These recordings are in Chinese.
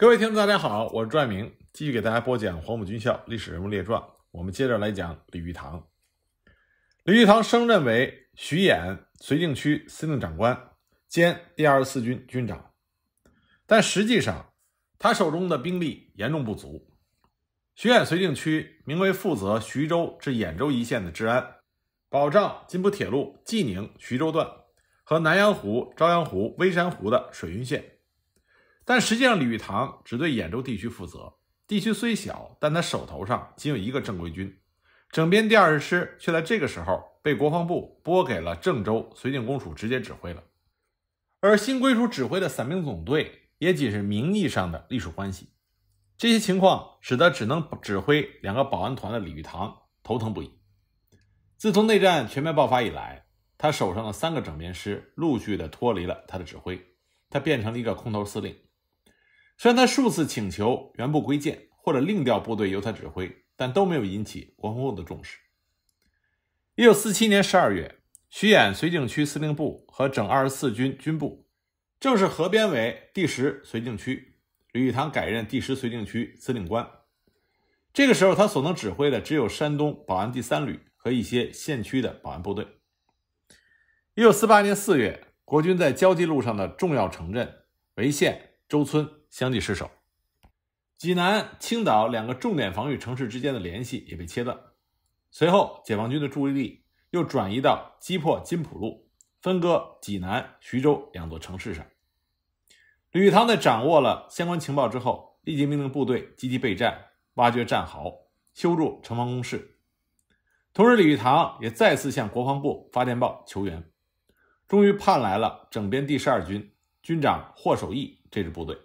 各位听众，大家好，我是赵爱明，继续给大家播讲《黄埔军校历史人物列传》，我们接着来讲李玉堂。李玉堂升任为徐兖绥靖区司令长官兼第二十四军军长，但实际上他手中的兵力严重不足。徐兖绥靖区名为负责徐州至兖州一线的治安，保障津浦铁路济宁徐州段和南阳湖、朝阳湖、微山湖的水运线。但实际上，李玉堂只对兖州地区负责。地区虽小，但他手头上仅有一个正规军，整编第二十师却在这个时候被国防部拨给了郑州绥靖公署直接指挥了。而新归属指挥的伞兵总队也仅是名义上的隶属关系。这些情况使得只能指挥两个保安团的李玉堂头疼不已。自从内战全面爆发以来，他手上的三个整编师陆续的脱离了他的指挥，他变成了一个空头司令。虽然他数次请求原部归建或者另调部队由他指挥，但都没有引起国部的重视。一九四七年十二月，徐远绥靖区司令部和整二十四军军部正式合编为第十绥靖区，吕玉堂改任第十绥靖区司令官。这个时候，他所能指挥的只有山东保安第三旅和一些县区的保安部队。一九四八年四月，国军在交际路上的重要城镇潍县、周村。相继失守，济南、青岛两个重点防御城市之间的联系也被切断。随后，解放军的注意力又转移到击破金浦路、分割济南、徐州两座城市上。李玉堂在掌握了相关情报之后，立即命令部队积极备战，挖掘战壕，修筑城防工事。同时，李玉堂也再次向国防部发电报求援，终于盼来了整编第十二军军长霍守义这支部队。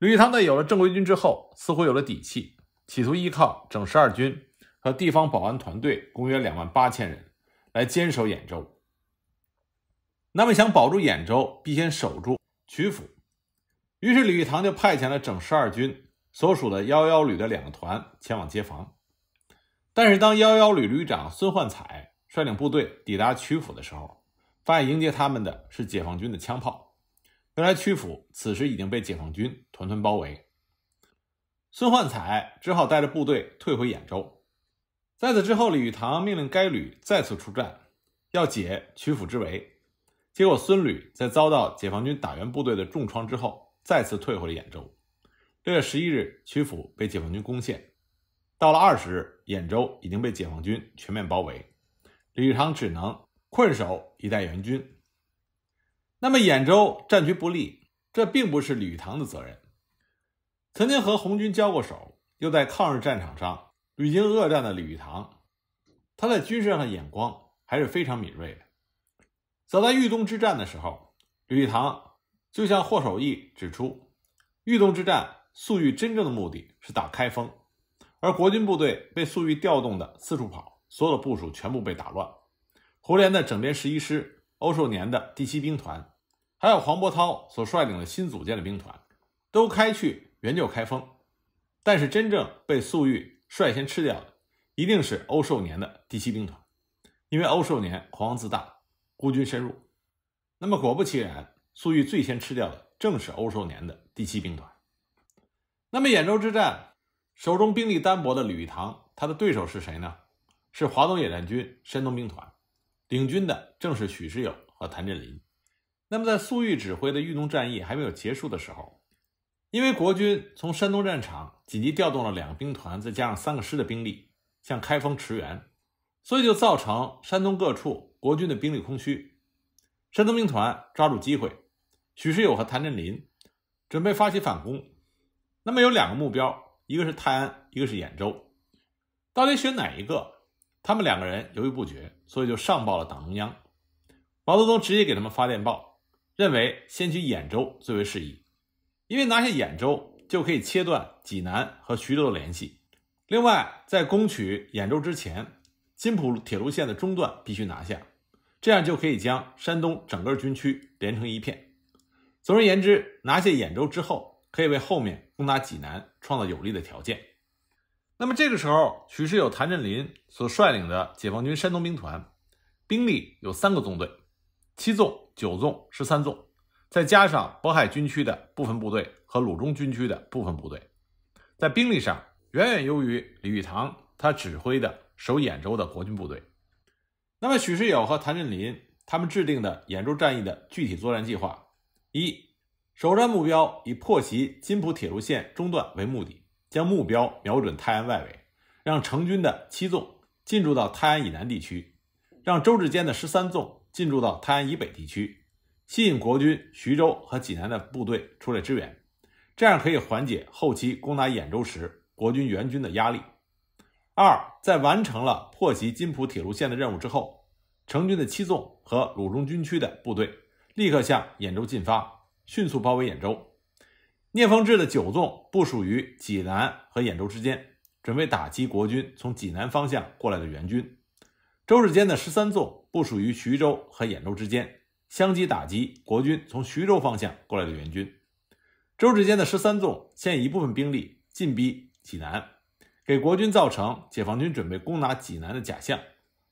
李玉堂在有了正规军之后，似乎有了底气，企图依靠整十二军和地方保安团队共约两万八千人来坚守兖州。那么想保住兖州，必先守住曲阜。于是李玉堂就派遣了整十二军所属的幺幺旅的两个团前往接防。但是当幺幺旅旅长孙焕彩率领部队抵达曲阜的时候，发现迎接他们的是解放军的枪炮。原来曲阜此时已经被解放军团团包围，孙焕彩只好带着部队退回兖州。在此之后，李玉堂命令该旅再次出战，要解曲阜之围。结果孙旅在遭到解放军打援部队的重创之后，再次退回了兖州。六月十一日，曲阜被解放军攻陷。到了二十日，兖州已经被解放军全面包围，李玉堂只能困守以待援军。那么，兖州战局不利，这并不是李玉堂的责任。曾经和红军交过手，又在抗日战场上屡经恶战的李玉堂，他在军事上的眼光还是非常敏锐的。早在豫东之战的时候，李玉堂就向霍守义指出，豫东之战，粟裕真正的目的是打开封，而国军部队被粟裕调动的四处跑，所有的部署全部被打乱。胡琏的整编十一师。欧寿年的第七兵团，还有黄伯韬所率领的新组建的兵团，都开去援救开封。但是真正被粟裕率先吃掉的，一定是欧寿年的第七兵团，因为欧寿年狂妄自大，孤军深入。那么果不其然，粟裕最先吃掉的正是欧寿年的第七兵团。那么兖州之战，手中兵力单薄的吕堂，他的对手是谁呢？是华东野战军山东兵团。领军的正是许世友和谭震林。那么，在粟裕指挥的豫东战役还没有结束的时候，因为国军从山东战场紧急调动了两个兵团，再加上三个师的兵力向开封驰援，所以就造成山东各处国军的兵力空虚。山东兵团抓住机会，许世友和谭震林准备发起反攻。那么有两个目标，一个是泰安，一个是兖州，到底选哪一个？他们两个人犹豫不决，所以就上报了党中央。毛泽东直接给他们发电报，认为先取兖州最为适宜，因为拿下兖州就可以切断济南和徐州的联系。另外，在攻取兖州之前，津浦铁路线的中段必须拿下，这样就可以将山东整个军区连成一片。总而言之，拿下兖州之后，可以为后面攻打济南创造有利的条件。那么这个时候，许世友、谭震林所率领的解放军山东兵团，兵力有三个纵队，七纵、九纵、十三纵，再加上渤海军区的部分部队和鲁中军区的部分部队，在兵力上远远优于李玉堂他指挥的守兖州的国军部队。那么许世友和谭震林他们制定的兖州战役的具体作战计划，一，首战目标以破袭金浦铁路线中段为目的。将目标瞄准泰安外围，让成军的七纵进驻到泰安以南地区，让周志坚的十三纵进驻到泰安以北地区，吸引国军徐州和济南的部队出来支援，这样可以缓解后期攻打兖州时国军援军的压力。二，在完成了破袭金浦铁路线的任务之后，成军的七纵和鲁中军区的部队立刻向兖州进发，迅速包围兖州。聂凤智的九纵不属于济南和兖州之间，准备打击国军从济南方向过来的援军；周志坚的十三纵不属于徐州和兖州之间，相继打击国军从徐州方向过来的援军；周志坚的十三纵先一部分兵力进逼济南，给国军造成解放军准备攻打济南的假象，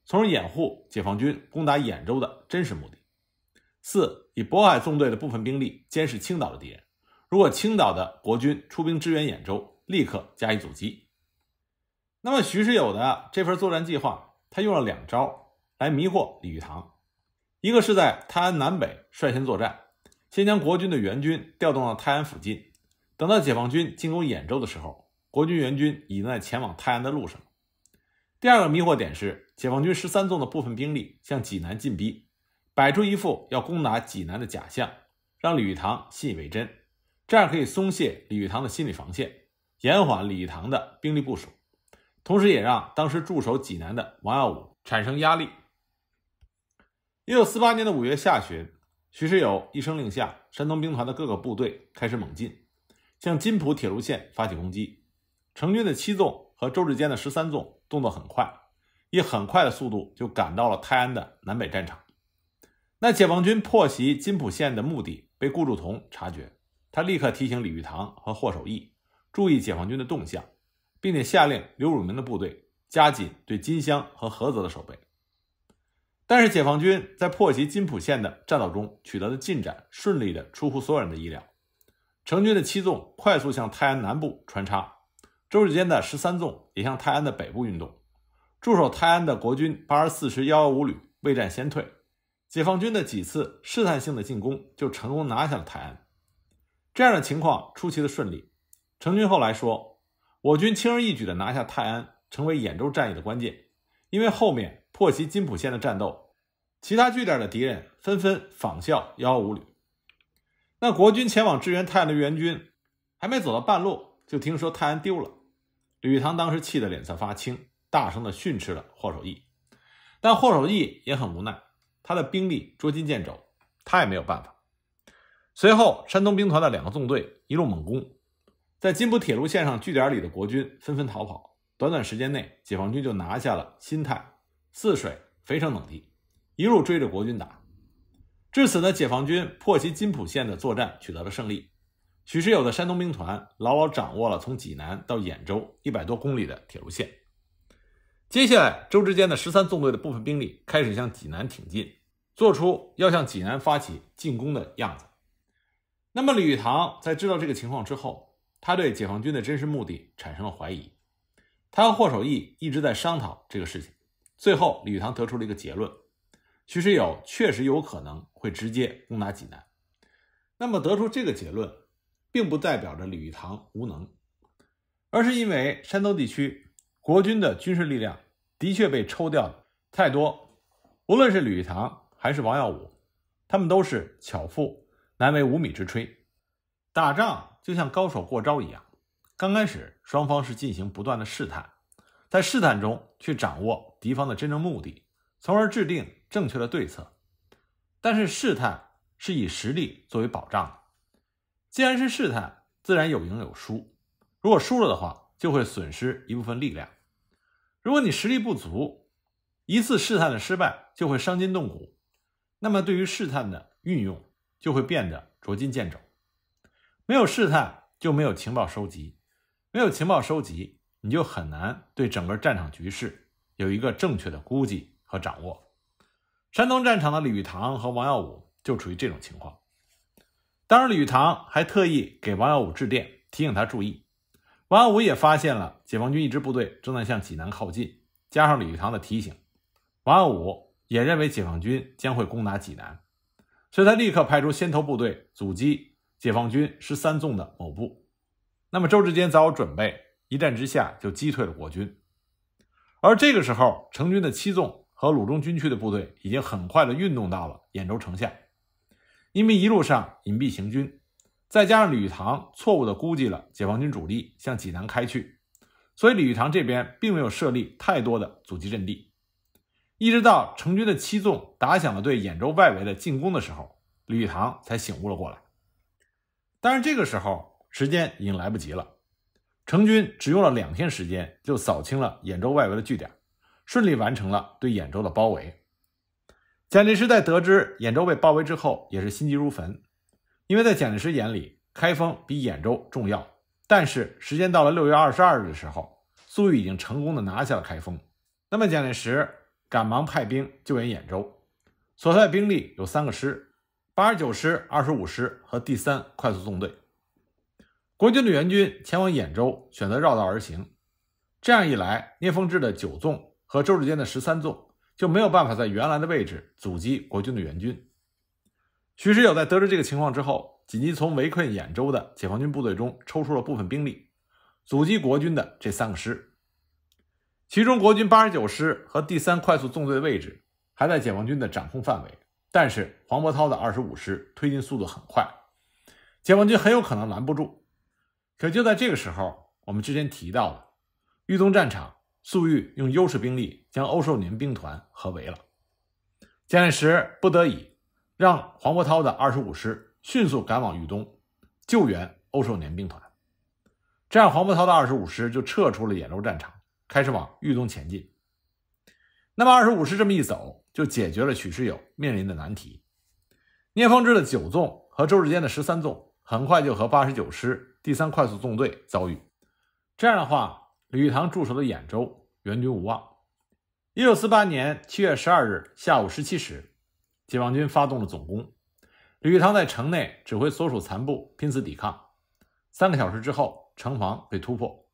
从而掩护解放军攻打兖州的真实目的。四，以渤海纵队的部分兵力监视青岛的敌人。如果青岛的国军出兵支援兖州，立刻加以阻击。那么徐世友的这份作战计划，他用了两招来迷惑李玉堂：一个是在泰安南北率先作战，先将国军的援军调动到泰安附近；等到解放军进攻兖州的时候，国军援军已经在前往泰安的路上。第二个迷惑点是，解放军十三纵的部分兵力向济南进逼，摆出一副要攻打济南的假象，让李玉堂信以为真。这样可以松懈李玉堂的心理防线，延缓李玉堂的兵力部署，同时也让当时驻守济南的王耀武产生压力。一九四八年的五月下旬，徐世友一声令下，山东兵团的各个部队开始猛进，向津浦铁路线发起攻击。成军的七纵和周志坚的十三纵动作很快，以很快的速度就赶到了泰安的南北战场。那解放军破袭津浦线的目的被顾祝同察觉。他立刻提醒李玉堂和霍守义注意解放军的动向，并且下令刘汝明的部队加紧对金乡和菏泽的守备。但是，解放军在破袭金浦线的战斗中取得的进展顺利的出乎所有人的意料。成军的七纵快速向泰安南部穿插，周志坚的十三纵也向泰安的北部运动。驻守泰安的国军八十四师幺幺五旅未战先退，解放军的几次试探性的进攻就成功拿下了泰安。这样的情况出奇的顺利。成军后来说，我军轻而易举地拿下泰安，成为兖州战役的关键。因为后面破袭金浦线的战斗，其他据点的敌人纷纷仿效幺幺五旅。那国军前往支援泰安的援军，还没走到半路，就听说泰安丢了。吕堂当时气得脸色发青，大声地训斥了霍守义。但霍守义也很无奈，他的兵力捉襟见肘，他也没有办法。随后，山东兵团的两个纵队一路猛攻，在金浦铁路线上据点里的国军纷纷逃跑。短短时间内，解放军就拿下了新泰、泗水、肥城等地，一路追着国军打。至此呢，解放军破袭金浦线的作战取得了胜利。许世友的山东兵团牢牢掌握了从济南到兖州一百多公里的铁路线。接下来，周志坚的十三纵队的部分兵力开始向济南挺进，做出要向济南发起进攻的样子。那么，李玉堂在知道这个情况之后，他对解放军的真实目的产生了怀疑。他和霍守义一直在商讨这个事情。最后，李玉堂得出了一个结论：徐世友确实有可能会直接攻打济南。那么，得出这个结论，并不代表着李玉堂无能，而是因为山东地区国军的军事力量的确被抽掉太多。无论是李玉堂还是王耀武，他们都是巧妇。难为无米之炊，打仗就像高手过招一样，刚开始双方是进行不断的试探，在试探中去掌握敌方的真正目的，从而制定正确的对策。但是试探是以实力作为保障的，既然是试探，自然有赢有输。如果输了的话，就会损失一部分力量。如果你实力不足，一次试探的失败就会伤筋动骨。那么对于试探的运用。就会变得捉襟见肘，没有试探就没有情报收集，没有情报收集，你就很难对整个战场局势有一个正确的估计和掌握。山东战场的李玉堂和王耀武就处于这种情况。当时，李玉堂还特意给王耀武致电，提醒他注意。王耀武也发现了解放军一支部队正在向济南靠近，加上李玉堂的提醒，王耀武也认为解放军将会攻打济南。所以，他立刻派出先头部队阻击解放军十三纵的某部。那么，周志坚早有准备，一战之下就击退了国军。而这个时候，成军的七纵和鲁中军区的部队已经很快的运动到了兖州城下。因为一路上隐蔽行军，再加上李玉堂错误地估计了解放军主力向济南开去，所以李玉堂这边并没有设立太多的阻击阵地。一直到成军的七纵打响了对兖州外围的进攻的时候，李玉堂才醒悟了过来。但是这个时候时间已经来不及了。成军只用了两天时间就扫清了兖州外围的据点，顺利完成了对兖州的包围。蒋介石在得知兖州被包围之后，也是心急如焚，因为在蒋介石眼里，开封比兖州重要。但是时间到了六月二十二日的时候，粟裕已经成功的拿下了开封。那么蒋介石。赶忙派兵救援兖州，所带兵力有三个师：八十九师、二十五师和第三快速纵队。国军的援军前往兖州，选择绕道而行。这样一来，聂凤智的九纵和周志坚的十三纵就没有办法在原来的位置阻击国军的援军。徐世友在得知这个情况之后，紧急从围困兖州的解放军部队中抽出了部分兵力，阻击国军的这三个师。其中，国军八十九师和第三快速纵队的位置还在解放军的掌控范围，但是黄伯韬的二十五师推进速度很快，解放军很有可能拦不住。可就在这个时候，我们之前提到了豫东战场，粟裕用优势兵力将欧寿年兵团合围了，蒋介石不得已让黄伯韬的二十五师迅速赶往豫东救援欧寿年兵团，这样黄伯韬的二十五师就撤出了兖州战场。开始往豫东前进，那么二十五师这么一走，就解决了许世友面临的难题。聂凤智的九纵和周志坚的十三纵很快就和八十九师第三快速纵队遭遇，这样的话，李玉堂驻守的兖州援军无望。一九四八年七月十二日下午十七时，解放军发动了总攻，李玉堂在城内指挥所属残部拼死抵抗，三个小时之后，城防被突破。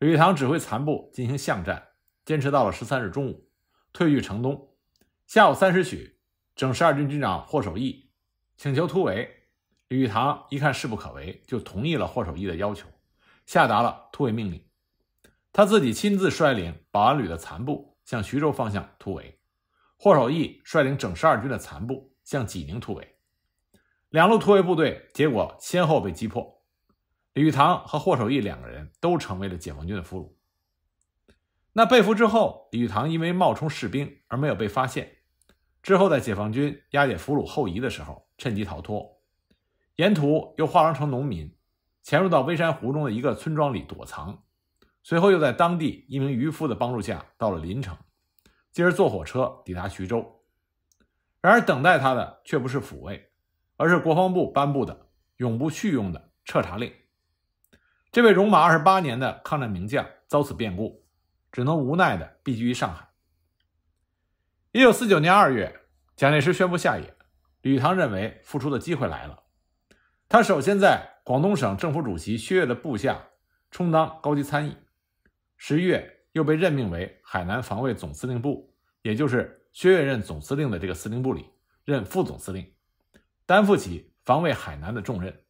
李玉堂指挥残部进行巷战，坚持到了十三日中午，退据城东。下午三时许，整十二军军长霍守义请求突围。李玉堂一看势不可为，就同意了霍守义的要求，下达了突围命令。他自己亲自率领保安旅的残部向徐州方向突围，霍守义率领整十二军的残部向济宁突围。两路突围部队结果先后被击破。李玉堂和霍守义两个人都成为了解放军的俘虏。那被俘之后，李玉堂因为冒充士兵而没有被发现。之后，在解放军押解俘虏后移的时候，趁机逃脱，沿途又化妆成农民，潜入到微山湖中的一个村庄里躲藏。随后又在当地一名渔夫的帮助下到了临城，接着坐火车抵达徐州。然而，等待他的却不是抚慰，而是国防部颁布的永不叙用的彻查令。这位戎马二十八年的抗战名将遭此变故，只能无奈的避居于上海。一九四九年二月，蒋介石宣布下野，李唐认为复出的机会来了。他首先在广东省政府主席薛岳的部下充当高级参议。十一月，又被任命为海南防卫总司令部，也就是薛岳任总司令的这个司令部里任副总司令，担负起防卫海南的重任。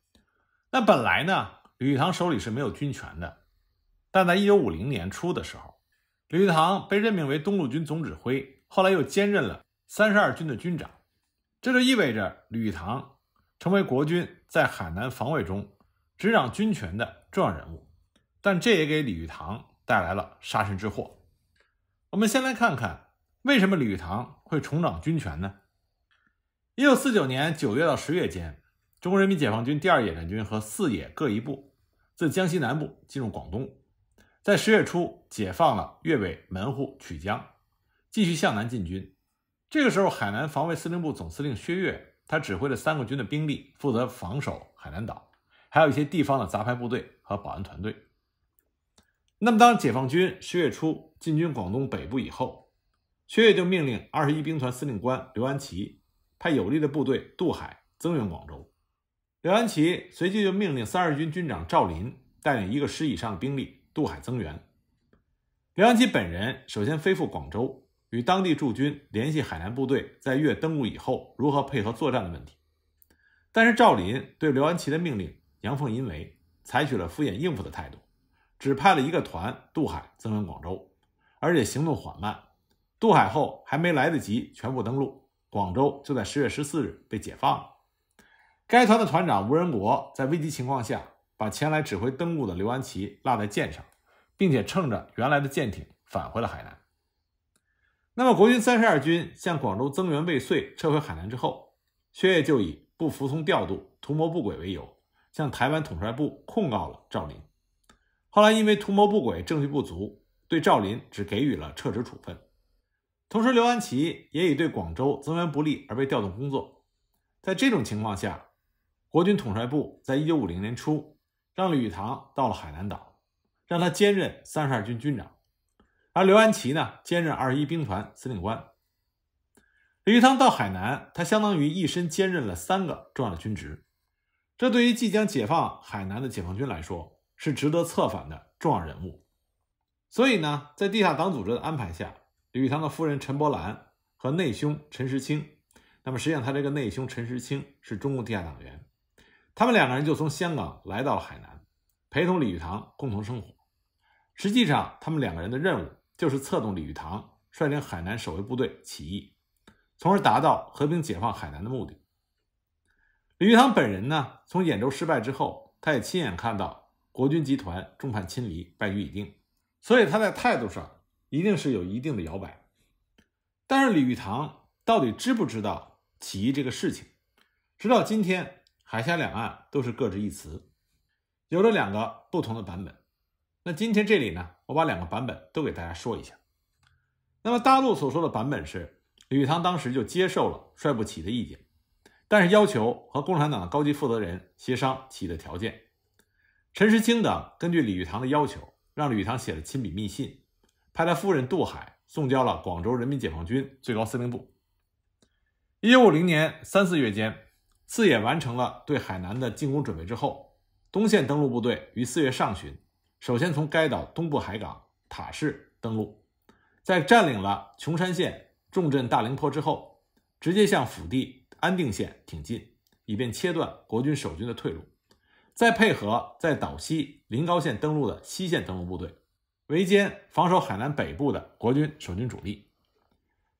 那本来呢？李玉堂手里是没有军权的，但在一九五零年初的时候，李玉堂被任命为东路军总指挥，后来又兼任了三十二军的军长，这就意味着李玉堂成为国军在海南防卫中执掌军权的重要人物。但这也给李玉堂带来了杀身之祸。我们先来看看为什么李玉堂会重掌军权呢？一九四九年九月到十月间，中国人民解放军第二野战军和四野各一部。自江西南部进入广东，在十月初解放了粤北门户曲江，继续向南进军。这个时候，海南防卫司令部总司令薛岳，他指挥了三个军的兵力，负责防守海南岛，还有一些地方的杂牌部队和保安团队。那么，当解放军十月初进军广东北部以后，薛岳就命令二十一兵团司令官刘安琪派有力的部队渡海增援广州。刘安琪随即就命令三二军军长赵林带领一个师以上的兵力渡海增援。刘安琪本人首先飞赴广州，与当地驻军联系海南部队在粤登陆以后如何配合作战的问题。但是赵林对刘安琪的命令阳奉阴违，采取了敷衍应付的态度，只派了一个团渡海增援广州，而且行动缓慢。渡海后还没来得及全部登陆，广州就在十月十四日被解放了。该团的团长吴仁国在危急情况下，把前来指挥登陆的刘安琪落在舰上，并且乘着原来的舰艇返回了海南。那么，国军三十二军向广州增援未遂，撤回海南之后，薛岳就以不服从调度、图谋不轨为由，向台湾统帅部控告了赵林。后来，因为图谋不轨证据不足，对赵林只给予了撤职处分。同时，刘安琪也以对广州增援不利而被调动工作。在这种情况下，国军统帅部在一九五零年初，让李玉堂到了海南岛，让他兼任三十二军军长，而刘安琪呢兼任二一兵团司令官。李玉堂到海南，他相当于一身兼任了三个重要的军职，这对于即将解放海南的解放军来说，是值得策反的重要人物。所以呢，在地下党组织的安排下，李玉堂的夫人陈伯兰和内兄陈时清，那么实际上他这个内兄陈时清是中共地下党员。他们两个人就从香港来到了海南，陪同李玉堂共同生活。实际上，他们两个人的任务就是策动李玉堂率领海南守卫部队起义，从而达到和平解放海南的目的。李玉堂本人呢，从兖州失败之后，他也亲眼看到国军集团众叛亲离，败局已定，所以他在态度上一定是有一定的摇摆。但是，李玉堂到底知不知道起义这个事情，直到今天。海峡两岸都是各执一词，有了两个不同的版本。那今天这里呢，我把两个版本都给大家说一下。那么大陆所说的版本是，李玉堂当时就接受了帅不齐的意见，但是要求和共产党的高级负责人协商起义的条件。陈时清等根据李玉堂的要求，让李玉堂写了亲笔密信，派他夫人杜海送交了广州人民解放军最高司令部。一九五零年三四月间。四野完成了对海南的进攻准备之后，东线登陆部队于四月上旬首先从该岛东部海港塔市登陆，在占领了琼山县重镇大凌坡之后，直接向府地安定县挺进，以便切断国军守军的退路，再配合在岛西临高县登陆的西线登陆部队，围歼防守海南北部的国军守军主力。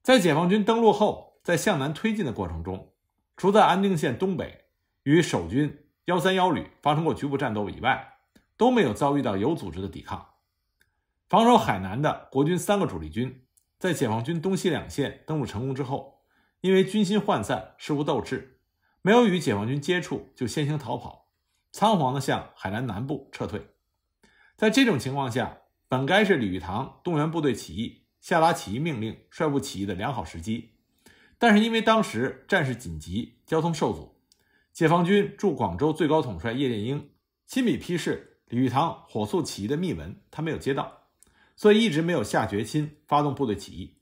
在解放军登陆后，在向南推进的过程中。除在安定县东北与守军幺三幺旅发生过局部战斗以外，都没有遭遇到有组织的抵抗。防守海南的国军三个主力军，在解放军东西两线登陆成功之后，因为军心涣散、事无斗志，没有与解放军接触就先行逃跑，仓皇地向海南南部撤退。在这种情况下，本该是李玉堂动员部队起义、下达起义命令、率部起义的良好时机。但是因为当时战事紧急，交通受阻，解放军驻广州最高统帅叶剑英亲笔批示李玉堂火速起义的密文，他没有接到，所以一直没有下决心发动部队起义。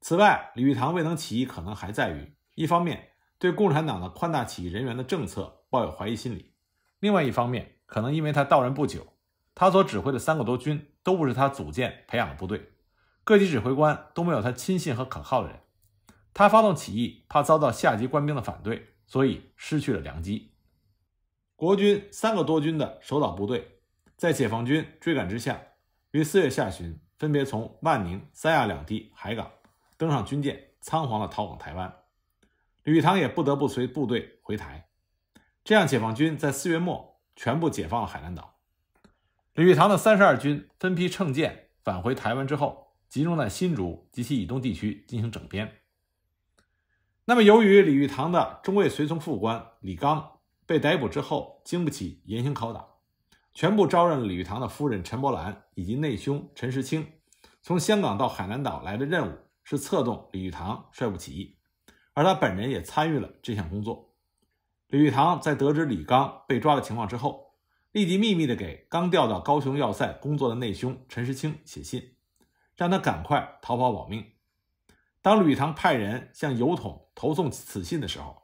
此外，李玉堂未能起义，可能还在于：一方面对共产党的宽大起义人员的政策抱有怀疑心理；另外一方面，可能因为他到任不久，他所指挥的三个多军都不是他组建培养的部队，各级指挥官都没有他亲信和可靠的人。他发动起义，怕遭到下级官兵的反对，所以失去了良机。国军三个多军的守岛部队，在解放军追赶之下，于四月下旬分别从万宁、三亚两地海港登上军舰，仓皇的逃往台湾。吕玉堂也不得不随部队回台。这样，解放军在四月末全部解放了海南岛。吕玉堂的三十二军分批乘舰返回台湾之后，集中在新竹及其以东地区进行整编。那么，由于李玉堂的中尉随从副官李刚被逮捕之后，经不起严刑拷打，全部招认了李玉堂的夫人陈伯兰以及内兄陈时清。从香港到海南岛来的任务是策动李玉堂率部起义，而他本人也参与了这项工作。李玉堂在得知李刚被抓的情况之后，立即秘密的给刚调到高雄要塞工作的内兄陈时清写信，让他赶快逃跑保命。当李玉堂派人向邮筒。投送此信的时候，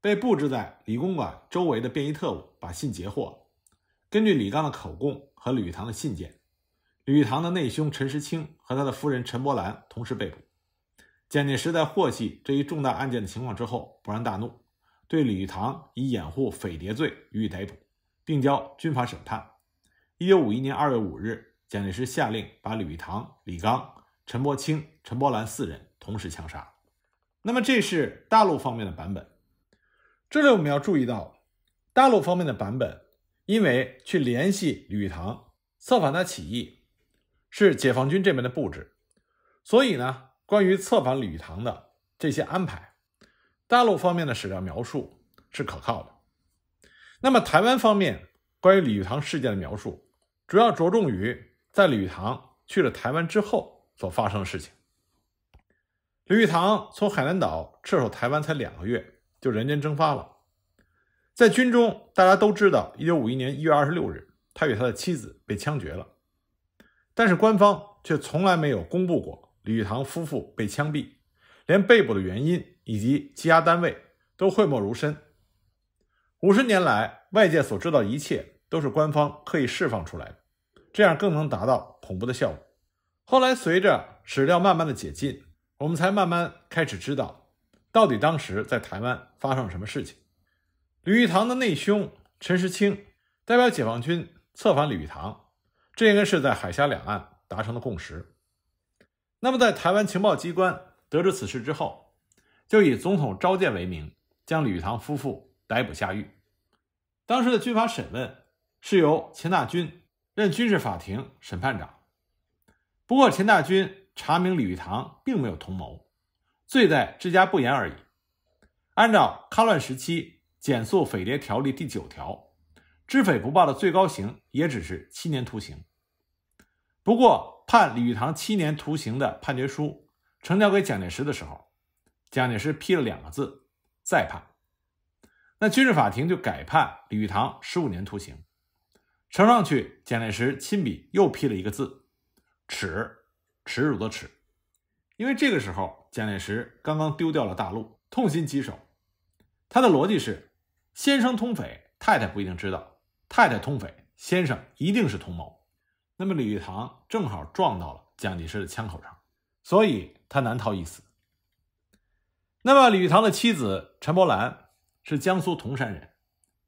被布置在李公馆周围的便衣特务把信截获。根据李刚的口供和吕玉堂的信件，吕玉堂的内兄陈时清和他的夫人陈伯兰同时被捕。蒋介石在获悉这一重大案件的情况之后，勃然大怒，对吕玉堂以掩护匪谍罪予以逮捕，并交军法审判。一九五一年二月五日，蒋介石下令把吕玉堂、李刚、陈伯清、陈伯兰四人同时枪杀。那么这是大陆方面的版本。这里我们要注意到，大陆方面的版本，因为去联系李玉堂、策反他起义，是解放军这边的布置，所以呢，关于策反李玉堂的这些安排，大陆方面的史料描述是可靠的。那么台湾方面关于李玉堂事件的描述，主要着重于在李玉堂去了台湾之后所发生的事情。李玉堂从海南岛撤守台湾才两个月，就人间蒸发了。在军中，大家都知道，一九五一年一月二十六日，他与他的妻子被枪决了。但是官方却从来没有公布过李玉堂夫妇被枪毙，连被捕的原因以及羁押单位都讳莫如深。五十年来，外界所知道的一切都是官方刻意释放出来的，这样更能达到恐怖的效果。后来，随着史料慢慢的解禁。我们才慢慢开始知道，到底当时在台湾发生了什么事情。李玉堂的内兄陈时清代表解放军策反李玉堂，这应该是在海峡两岸达成的共识。那么，在台湾情报机关得知此事之后，就以总统召见为名，将李玉堂夫妇逮捕下狱。当时的军法审问是由钱大钧任军事法庭审判长，不过钱大钧。查明李玉堂并没有同谋，罪在治家不严而已。按照戡乱时期减诉匪谍条例第九条，知匪不报的最高刑也只是七年徒刑。不过，判李玉堂七年徒刑的判决书呈交给蒋介石的时候，蒋介石批了两个字“再判”。那军事法庭就改判李玉堂十五年徒刑。呈上去，蒋介石亲笔又批了一个字“耻。”耻辱的耻，因为这个时候蒋介石刚刚丢掉了大陆，痛心疾首。他的逻辑是：先生通匪，太太不一定知道；太太通匪，先生一定是同谋。那么李玉堂正好撞到了蒋介石的枪口上，所以他难逃一死。那么李玉堂的妻子陈伯兰是江苏铜山人，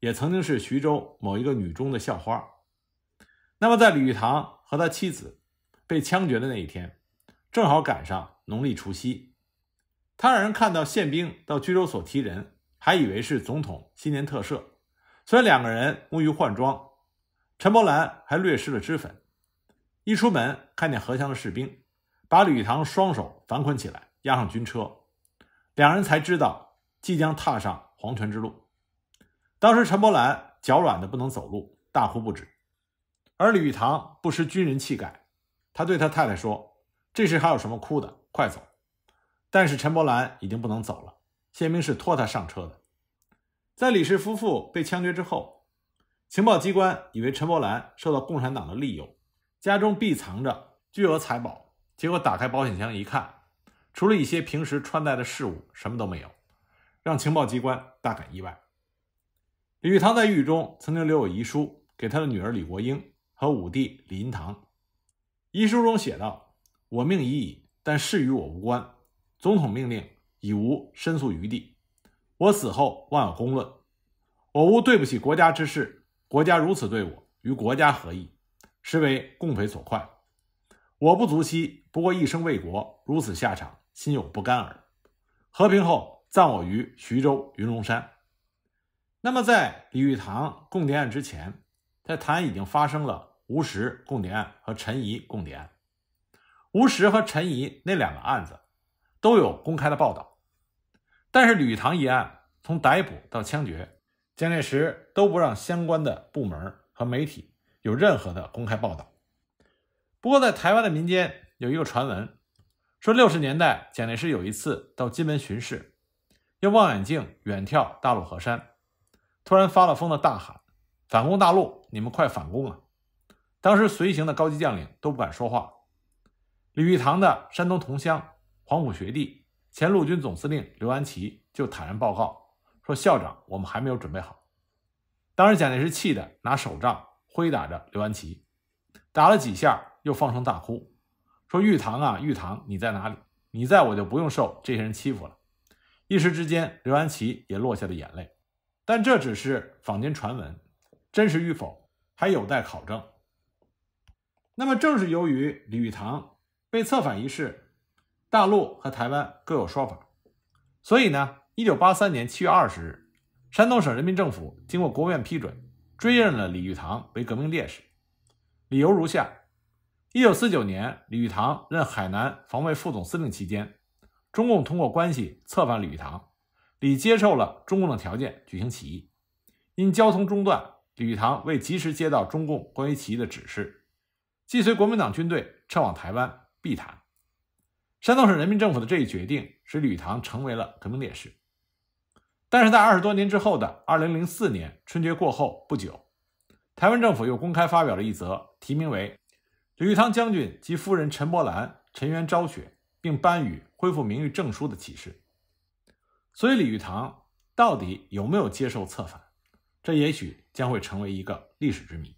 也曾经是徐州某一个女中的校花。那么在李玉堂和他妻子。被枪决的那一天，正好赶上农历除夕。他让人看到宪兵到拘留所提人，还以为是总统新年特赦，所以两个人沐浴换装。陈伯兰还略施了脂粉，一出门看见荷枪的士兵，把吕玉堂双手反捆起来押上军车，两人才知道即将踏上黄泉之路。当时陈伯兰脚软的不能走路，大呼不止；而吕玉堂不失军人气概。他对他太太说：“这时还有什么哭的？快走！”但是陈伯兰已经不能走了，宪兵是拖他上车的。在李氏夫妇被枪决之后，情报机关以为陈伯兰受到共产党的利诱，家中必藏着巨额财宝。结果打开保险箱一看，除了一些平时穿戴的饰物，什么都没有，让情报机关大感意外。李玉堂在狱中曾经留有遗书，给他的女儿李国英和五弟李英堂。遗书中写道：“我命已矣，但事与我无关。总统命令已无申诉余地。我死后，万有公论。我无对不起国家之事，国家如此对我，与国家何异？实为共匪所快。我不足惜，不过一生为国，如此下场，心有不甘耳。和平后，葬我于徐州云龙山。”那么，在李玉堂供谍案之前，在台湾已经发生了。吴石供谍案和陈仪供谍案，吴石和陈仪那两个案子都有公开的报道，但是吕唐一案从逮捕到枪决，蒋介石都不让相关的部门和媒体有任何的公开报道。不过，在台湾的民间有一个传闻，说六十年代蒋介石有一次到金门巡视，用望远镜远眺大陆河山，突然发了疯的大喊：“反攻大陆，你们快反攻啊！”当时随行的高级将领都不敢说话，李玉堂的山东同乡、黄埔学弟、前陆军总司令刘安琪就坦然报告说：“校长，我们还没有准备好。”当时蒋介石气得拿手杖挥打着刘安琪，打了几下，又放声大哭说：“玉堂啊，玉堂，你在哪里？你在我就不用受这些人欺负了。”一时之间，刘安琪也落下了眼泪。但这只是坊间传闻，真实与否还有待考证。那么，正是由于李玉堂被策反一事，大陆和台湾各有说法。所以呢，一九八三年七月二十日，山东省人民政府经过国务院批准，追认了李玉堂为革命烈士。理由如下：一九四九年，李玉堂任海南防卫副总司令期间，中共通过关系策反李玉堂，李接受了中共的条件，举行起义。因交通中断，李玉堂未及时接到中共关于起义的指示。既随国民党军队撤往台湾避谈。山东省人民政府的这一决定使吕唐成为了革命烈士。但是，在二十多年之后的二零零四年春节过后不久，台湾政府又公开发表了一则题名为《吕玉堂将军及夫人陈伯兰、陈元昭雪，并颁予恢复名誉证书的启事》。所以，李玉堂到底有没有接受策反，这也许将会成为一个历史之谜。